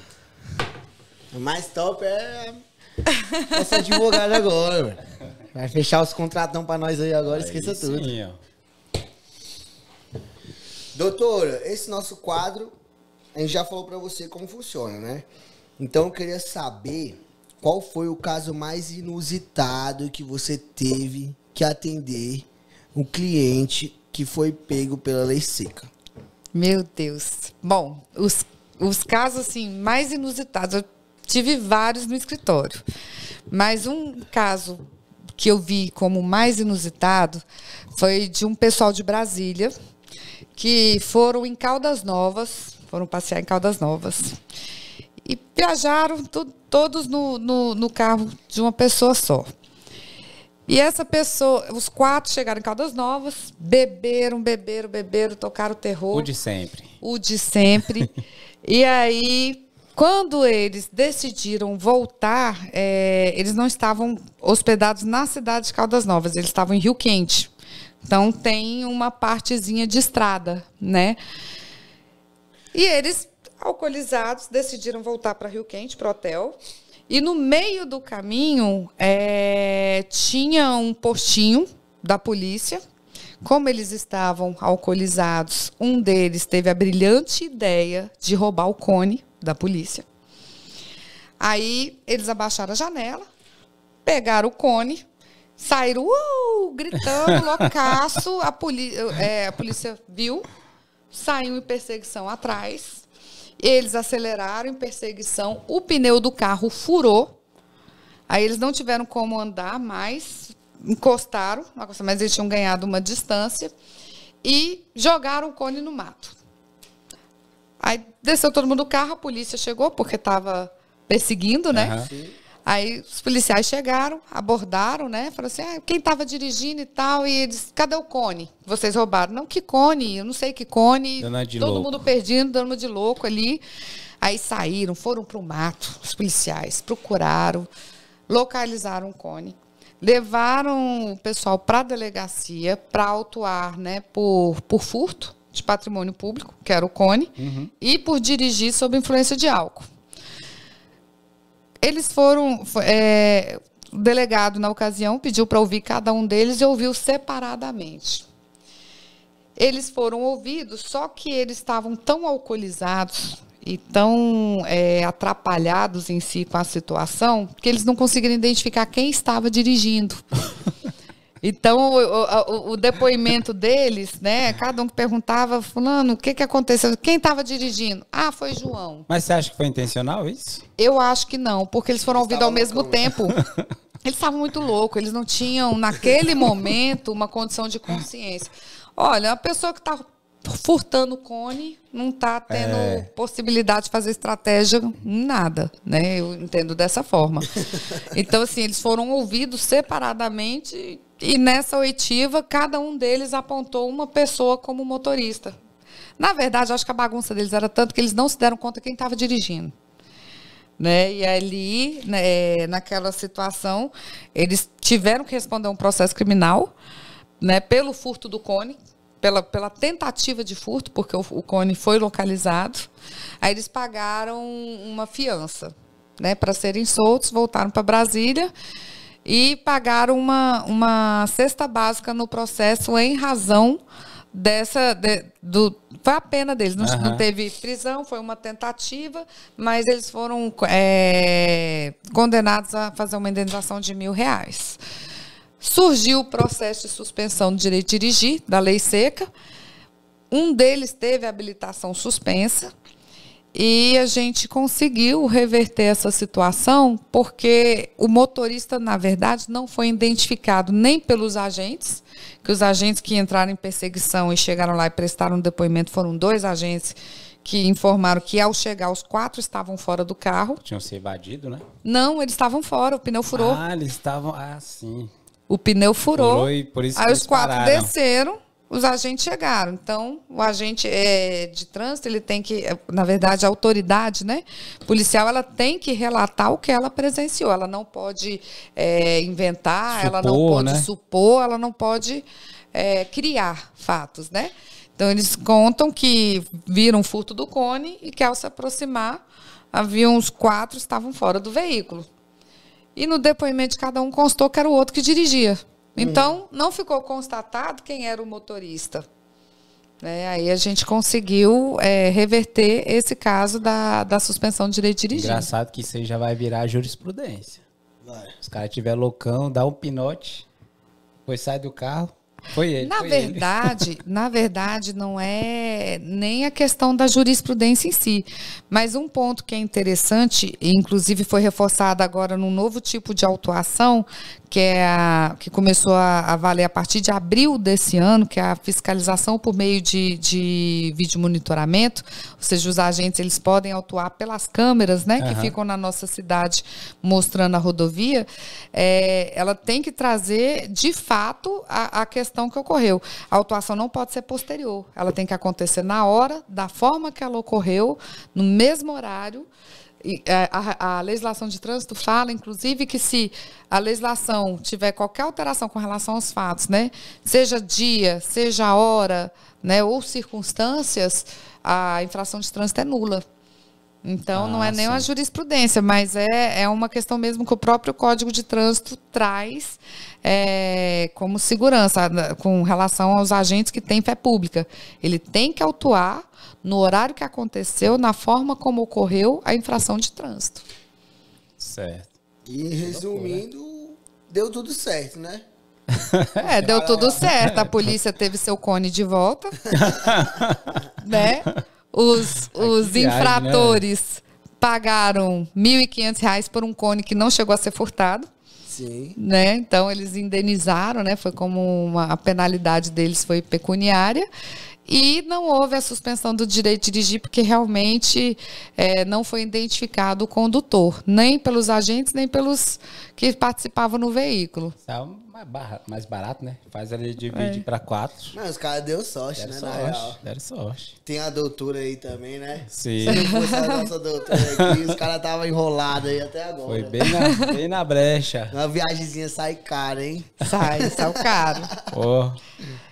S1: O mais top é. Essa advogado agora, mano. Vai fechar os contratão pra nós aí agora, aí esqueça sim, tudo.
S2: Ó.
S1: Doutora, esse nosso quadro, a gente já falou pra você como funciona, né? Então eu queria saber qual foi o caso mais inusitado que você teve que atender um cliente que foi pego pela lei seca?
S3: Meu Deus. Bom, os, os casos assim mais inusitados, eu tive vários no escritório. Mas um caso que eu vi como mais inusitado foi de um pessoal de Brasília que foram em Caldas Novas, foram passear em Caldas Novas. E viajaram tudo todos no, no, no carro de uma pessoa só. E essa pessoa, os quatro chegaram em Caldas Novas, beberam, beberam, beberam, tocaram terror. O de sempre. O de sempre. e aí, quando eles decidiram voltar, é, eles não estavam hospedados na cidade de Caldas Novas, eles estavam em Rio Quente. Então tem uma partezinha de estrada, né? E eles alcoolizados, decidiram voltar para Rio Quente, para o hotel. E no meio do caminho é, tinha um postinho da polícia. Como eles estavam alcoolizados, um deles teve a brilhante ideia de roubar o cone da polícia. Aí eles abaixaram a janela, pegaram o cone, saíram uh, gritando, loucaço. A, é, a polícia viu, saiu em perseguição atrás eles aceleraram em perseguição, o pneu do carro furou. Aí eles não tiveram como andar mais, encostaram, mas eles tinham ganhado uma distância e jogaram o cone no mato. Aí desceu todo mundo do carro, a polícia chegou porque estava perseguindo, né? Uhum. Aí os policiais chegaram, abordaram, né? Falaram assim, ah, quem estava dirigindo e tal, e eles, cadê o cone? Vocês roubaram. Não, que cone? Eu não sei que cone. todo louco. mundo perdido, dando de louco ali. Aí saíram, foram para o mato, os policiais, procuraram, localizaram o cone. Levaram o pessoal para a delegacia para autuar né, por, por furto de patrimônio público, que era o cone, uhum. e por dirigir sob influência de álcool. Eles foram. É, o delegado, na ocasião, pediu para ouvir cada um deles e ouviu separadamente. Eles foram ouvidos, só que eles estavam tão alcoolizados e tão é, atrapalhados em si com a situação que eles não conseguiram identificar quem estava dirigindo. Então, o, o, o, depoimento deles, né? Cada um que perguntava, fulano, o que, que aconteceu? Quem estava dirigindo? Ah, foi João.
S2: Mas você acha que foi intencional isso?
S3: Eu acho que não, porque eles foram ouvidos ao mesmo tempo. Eles estavam muito loucos, eles não tinham, naquele momento, uma condição de consciência. Olha, a pessoa que está furtando cone, não está tendo é. possibilidade de fazer estratégia nada, né? Eu entendo dessa forma. Então, assim, eles foram ouvidos separadamente e nessa oitiva, cada um deles apontou uma pessoa como motorista. Na verdade, acho que a bagunça deles era tanto que eles não se deram conta quem estava dirigindo. Né? E ali, né, é, naquela situação, eles tiveram que responder um processo criminal né, pelo furto do cone, pela, pela tentativa de furto, porque o, o cone foi localizado. Aí eles pagaram uma fiança né, para serem soltos, voltaram para Brasília e pagaram uma, uma cesta básica no processo em razão dessa de, do foi a pena deles não, uhum. não, teve prisão foi uma tentativa mas eles foram é, condenados a fazer uma indenização de mil reais surgiu o processo de suspensão do direito de dirigir da lei seca um deles teve habilitação suspensa e a gente conseguiu reverter essa situação porque o motorista, na verdade, não foi identificado nem pelos agentes, que os agentes que entraram em perseguição e chegaram lá e prestaram depoimento foram dois agentes que informaram que ao chegar os quatro estavam fora do carro.
S2: Tinham se evadido, né?
S3: Não, eles estavam fora, o pneu furou. Ah, eles estavam. Ah, sim. O pneu
S2: furou. furou e por isso Aí os quatro pararam.
S3: desceram os agentes chegaram. Então, o agente é, de trânsito, ele tem que, é, na verdade, a autoridade né, policial, ela tem que relatar o que ela presenciou. Ela não pode é, inventar, supor, ela não pode né? supor, ela não pode é, criar fatos, né? Então, eles contam que viram furto do cone e que, ao se aproximar, havia uns quatro estavam fora do veículo. E no depoimento de cada um constou que era o outro que dirigia. Hum. Então, hum. não ficou constatado quem era o motorista. Né? aí a gente conseguiu é, reverter esse caso da, da suspensão de direito dirigido. Engraçado
S2: que isso aí já vai virar jurisprudência. Vai. Os caras estiver loucão, dá um pinote, depois sai do carro. Foi ele. Na foi verdade,
S3: ele. na verdade não é nem a questão da jurisprudência em si, mas um ponto que é interessante, e inclusive foi reforçado agora num novo tipo de autuação, que, é a, que começou a, a, valer a partir de abril desse ano, que é a fiscalização por meio de, de vídeo monitoramento, ou seja, os agentes eles podem atuar pelas câmeras né, que ficam na nossa cidade mostrando a rodovia, é, ela tem que trazer de fato a, a questão que ocorreu. A atuação não pode ser posterior, ela tem que acontecer na hora, da forma que ela ocorreu, no mesmo horário. É, a, a, legislação de trânsito fala, inclusive, que se a legislação tiver qualquer alteração com relação aos fatos, né, seja dia, seja hora, né, ou circunstâncias, a infração de trânsito é nula. Então, ah, não é ah, nem uma jurisprudência, mas é, é uma questão mesmo que o próprio Código de Trânsito traz é, como segurança né, com relação aos agentes que têm fé pública. Ele tem que autuar no horário que aconteceu, na forma como ocorreu a infração de trânsito.
S2: Certo. E resumindo, deu tudo
S1: certo, né? É, deu tudo certo. A polícia
S3: teve seu cone de volta. né? Os, os né? infratores pagaram R$ 1.500 por um cone que não chegou a ser furtado. Sim. Né? Então eles indenizaram, né? Foi como uma, a penalidade deles foi pecuniária e não houve a suspensão do direito de dirigir, porque realmente é, não foi identificado o condutor, nem pelos agentes, nem pelos que participavam no veículo.
S2: Então, mais, barra, mais barato, né? Faz ali dividir é. pra quatro. Não, os caras deu sorte, deram né? Sorte, na real. Deram sorte.
S1: Tem a doutora aí também, né? Sim. Se não fosse a nossa doutora aqui, os caras tava enrolados aí até agora. Foi bem na, bem
S2: na brecha. Uma viagemzinha sai cara, hein? Sai, sai caro. Pô.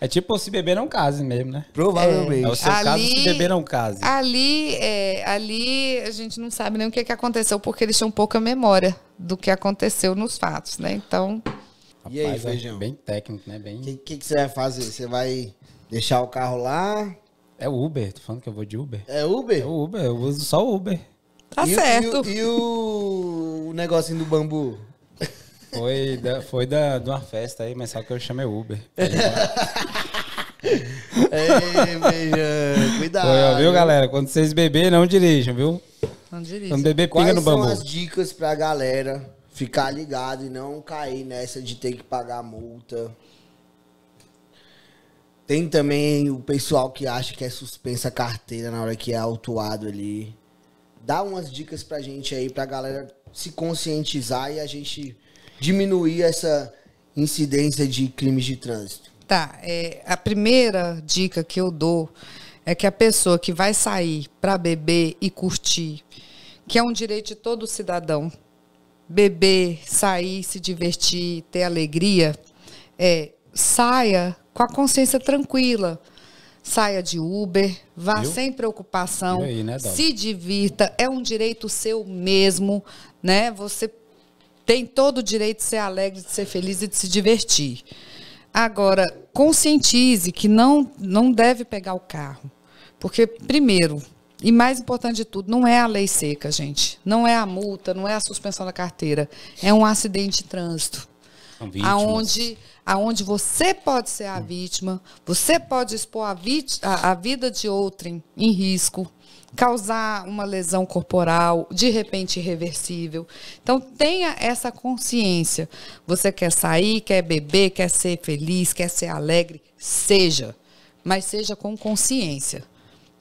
S2: É tipo se beber não case mesmo, né? Provavelmente. É, é o seu ali, caso se beber não case.
S3: Ali, é, ali a gente não sabe nem o que, que aconteceu, porque eles tinham pouca memória do que aconteceu nos fatos, né? Então.
S2: Rapaz, e aí, é Feijão? É bem técnico, né? O bem... que, que, que, você vai fazer? Você vai deixar o carro lá? É Uber, tô falando que eu vou de Uber. É Uber? É Uber, eu uso só Uber. Tá e certo. O, e, o, e o, o negocinho do bambu? Foi da, foi da, de uma festa aí, mas só que eu chamei é Uber. Ei,
S1: beijão, cuidado. Foi, ó, viu, galera? Quando
S2: vocês beberem, não dirijam, viu? Não dirijam. Quando beber, pinga Quais no bambu. Quais são as
S1: dicas pra galera ficar ligado e não cair nessa de ter que pagar multa. Tem também o pessoal que acha que é suspensa a carteira na hora que é autuado ali. Dá umas dicas pra gente aí, pra galera se conscientizar e a gente diminuir essa incidência de crimes de trânsito. Tá, é, a primeira
S3: dica que eu dou é que a pessoa que vai sair para beber e curtir, que é um direito de todo cidadão, beber, sair, se divertir, ter alegria, é, saia com a consciência tranquila. Saia de Uber, vá Viu? sem preocupação, aí, né, se divirta, é um direito seu mesmo, né? Você tem todo o direito de ser alegre, de ser feliz e de se divertir. Agora, conscientize que não, não deve pegar o carro. Porque, primeiro, e mais importante de tudo, não é a lei seca, gente. Não é a multa, não é a suspensão da carteira. É um acidente de trânsito. Aonde, aonde você pode ser a vítima, você pode expor a, vit, a, a vida de outrem em risco, causar uma lesão corporal, de repente irreversível. Então tenha essa consciência. Você quer sair, quer beber, quer ser feliz, quer ser alegre, seja, mas seja com consciência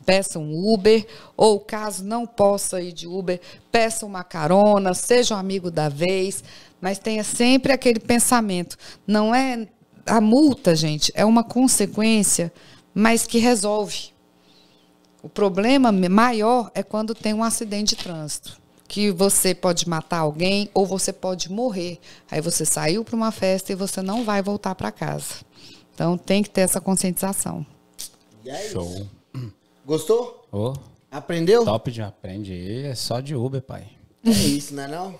S3: peça um Uber, ou caso não possa ir de Uber, peça uma carona, seja um amigo da vez, mas tenha sempre aquele pensamento. Não é a multa, gente, é uma consequência, mas que resolve. O problema maior é quando tem um acidente de trânsito que você pode matar alguém ou você pode morrer. Aí você saiu para uma festa e você não vai voltar para casa. Então tem que ter essa conscientização.
S2: É Show. Gostou? Ô. Aprendeu? Top de aprende, É só de Uber, pai.
S1: É isso, não é não?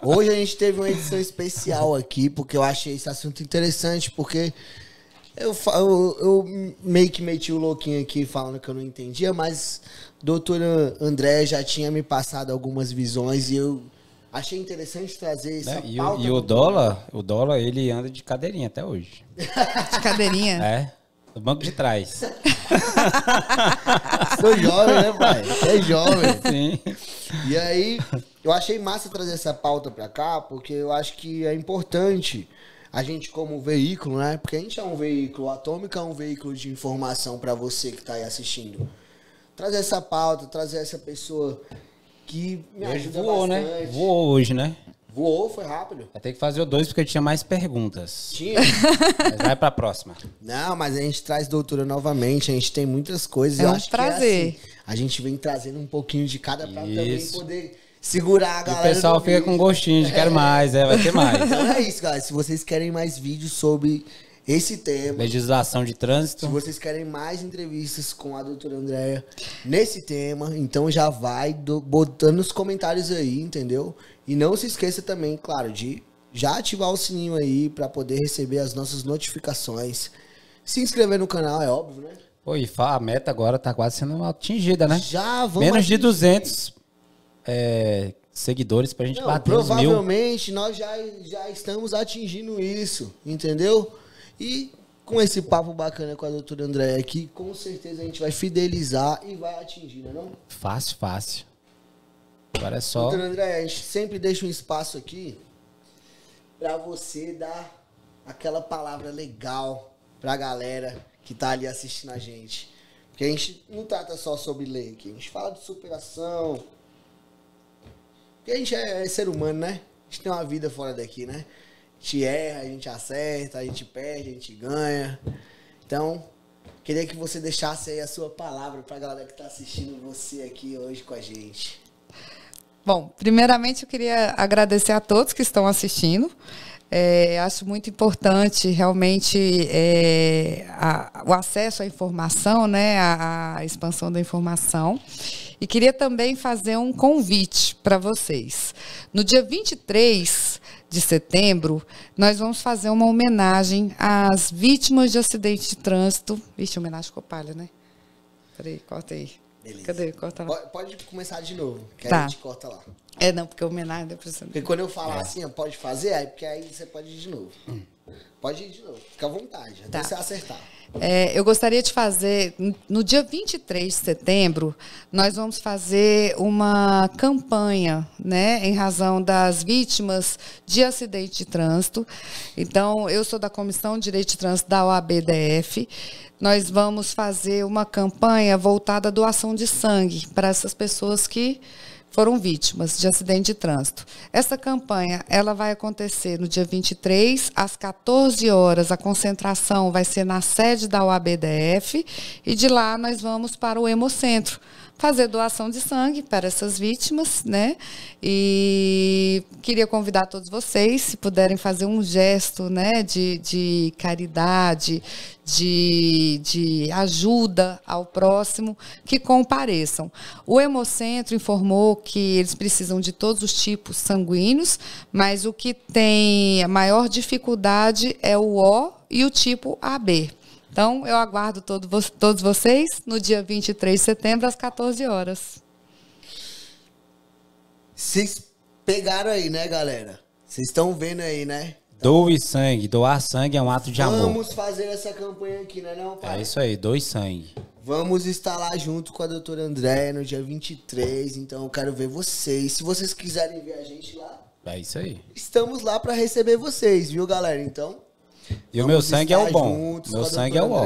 S2: Hoje a gente teve uma edição
S1: especial aqui, porque eu achei esse assunto interessante, porque eu, eu, eu meio que meti o louquinho aqui falando que eu não entendia, mas doutor André já tinha me passado algumas visões e eu achei interessante trazer essa né? E, o, e o
S2: dólar, o dólar, ele anda de cadeirinha até hoje. De cadeirinha? É, do banco de trás.
S1: Sou jovem, né, pai? É jovem. Sim. E aí, eu achei massa trazer essa pauta pra cá, porque eu acho que é importante a gente como veículo, né? Porque a gente é um veículo, a Atômica é um veículo de informação para você que tá aí assistindo. Trazer essa pauta, trazer essa pessoa que me ajuda voou, né? bastante. né? Voou hoje, né? Voou, foi rápido.
S2: Vai ter que fazer o dois porque eu tinha mais perguntas. Tinha. Mas vai pra próxima.
S1: Não, mas a gente traz doutora novamente, a gente tem muitas coisas. É um é prazer. É assim, a gente vem trazendo um pouquinho de cada pra também poder segurar a galera. E o pessoal fica vídeo. com gostinho de quero é. mais, é, vai ter mais. Então é isso, galera. Se vocês querem mais vídeos sobre esse tema.
S2: Legislação de trânsito. Se
S1: vocês querem mais entrevistas com a doutora Andréia nesse tema, então já vai do, botando nos comentários aí, entendeu? E não se esqueça também, claro, de já ativar o sininho aí para poder receber as nossas notificações. Se inscrever no canal, é
S2: óbvio, né? Pô, e a meta agora tá quase sendo atingida, né? Já vamos Menos atingir. de 200 é, seguidores pra gente Não, bater mil. Provavelmente
S1: nós já, já estamos atingindo isso, entendeu? E com esse papo bacana com a doutora
S2: Andréia aqui,
S1: com certeza a gente vai fidelizar e vai atingir, não é não?
S2: Fácil, fácil. Agora é só... Doutora
S1: Andréia, a gente sempre deixa um espaço aqui para você dar aquela palavra legal pra galera que tá ali assistindo a gente. Porque a gente não trata só sobre lei aqui, a gente fala de superação. Porque a gente é, é ser humano, né? A gente tem uma vida fora daqui, né? gente erra, a gente acerta, a gente perde, a gente ganha. Então, queria que você deixasse aí a sua palavra para a galera que está assistindo você aqui hoje com a gente.
S3: Bom, primeiramente eu queria agradecer a todos que estão assistindo. É, acho muito importante realmente é, a, o acesso à informação, né, a, a, expansão da informação. E queria também fazer um convite para vocês. No dia 23 de setembro, nós vamos fazer uma homenagem às vítimas de acidente de trânsito. Vixe, homenagem ficou palha, né? Peraí, corta aí.
S1: Beleza. Cadê? Corta lá. Pode, começar de novo, que tá. a gente corta lá.
S3: É, não, porque homenagem... É porque quando eu falar é.
S1: assim, pode fazer, aí, porque aí você pode ir de novo. Hum. Pode ir de novo, fica à vontade, tá. até você acertar.
S3: É, eu gostaria de fazer, no dia 23 de setembro, nós vamos fazer uma campanha, né, em razão das vítimas de acidente de trânsito. Então, eu sou da Comissão de Direito de Trânsito da OABDF. Nós vamos fazer uma campanha voltada à doação de sangue para essas pessoas que foram vítimas de acidente de trânsito. Essa campanha, ela vai acontecer no dia 23 às 14 horas. A concentração vai ser na sede da UABDF e de lá nós vamos para o Hemocentro fazer doação de sangue para essas vítimas, né? E queria convidar todos vocês, se puderem fazer um gesto, né, de, de caridade, de, de ajuda ao próximo, que compareçam. O Hemocentro informou que eles precisam de todos os tipos sanguíneos, mas o que tem a maior dificuldade é o O e o tipo AB. Então, eu aguardo todo todos vocês no dia 23 de setembro, às 14 horas.
S1: Vocês pegaram aí, né, galera? Vocês estão vendo aí, né?
S2: Doe sangue. Doar sangue é um ato de Vamos amor. Vamos
S1: fazer essa campanha aqui, né, não, pai? É
S2: isso aí, doe sangue.
S1: Vamos estar lá junto com a doutora Andréia no dia 23, então eu quero ver vocês. Se vocês quiserem ver a gente lá. É isso aí. Estamos lá para receber vocês, viu, galera? Então, e o meu sangue é o bom. Juntos, meu sangue é o ó.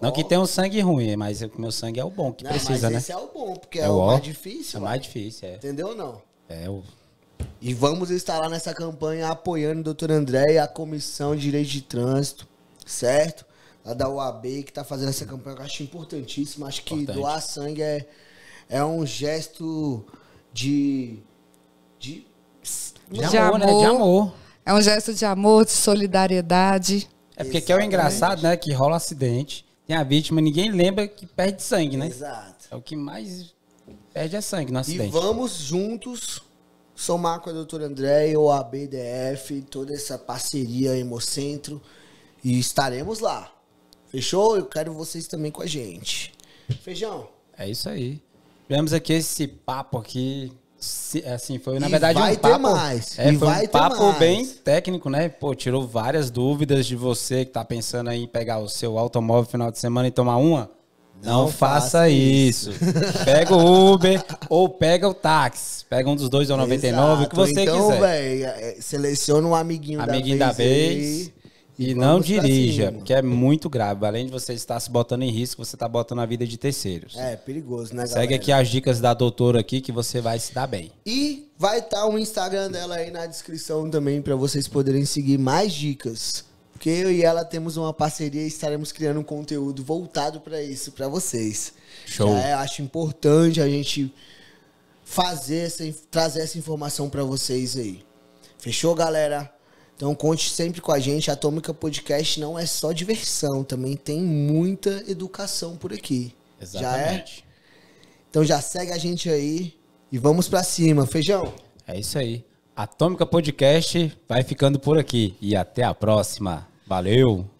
S2: Não que tem um sangue ruim, mas o meu sangue é o bom, que não, precisa, né? Esse é o bom, porque é, é o, o mais difícil. É o mais difícil, é. Entendeu ou não? É o. E vamos estar lá nessa campanha apoiando o doutor
S1: André e a Comissão de Direito de Trânsito, certo? A da UAB que está fazendo essa campanha, que eu acho importantíssima. Acho que Importante. doar sangue é, é um gesto
S2: de. de. De, de amor, amor, né? De
S3: amor. É um gesto de amor, de solidariedade.
S2: É porque é o engraçado, né? Que rola um acidente, tem a vítima, ninguém lembra que perde sangue, né? Exato. É o que mais perde é sangue no acidente. E
S1: vamos juntos somar com a doutora Andréia, ou a BDF, toda essa parceria Hemocentro e estaremos lá. Fechou? Eu quero vocês também com a gente. Feijão.
S2: É isso aí. Tivemos aqui esse papo aqui é assim, foi na e verdade vai um papo, ter mais. É, e foi vai um papo bem técnico, né? Pô, tirou várias dúvidas de você que tá pensando em pegar o seu automóvel final de semana e tomar uma. Não, Não faça isso. isso. pega o Uber ou pega o táxi. Pega um dos dois ou 99, Exato. o que você então, quiser. Então,
S1: velho, é, seleciona um amiguinho, amiguinho da vez. Da vez. E, não dirija,
S2: porque é muito grave. Além de você estar se botando em risco, você está botando a vida de terceiros. É, perigoso, né, galera? Segue aqui as dicas da doutora aqui que você vai se dar bem.
S1: E vai estar tá o Instagram dela aí na descrição também para vocês poderem seguir mais dicas. Porque eu e ela temos uma parceria e estaremos criando um conteúdo voltado para isso, para vocês. Show. Já é, acho importante a gente fazer essa, trazer essa informação para vocês aí. Fechou, galera? Então conte sempre com a gente. Atômica Podcast não é só diversão, também tem muita educação por aqui. Exatamente. Já é? Então já segue a gente aí
S2: e vamos para cima, feijão. É isso aí. Atômica Podcast vai ficando por aqui e até a próxima. Valeu.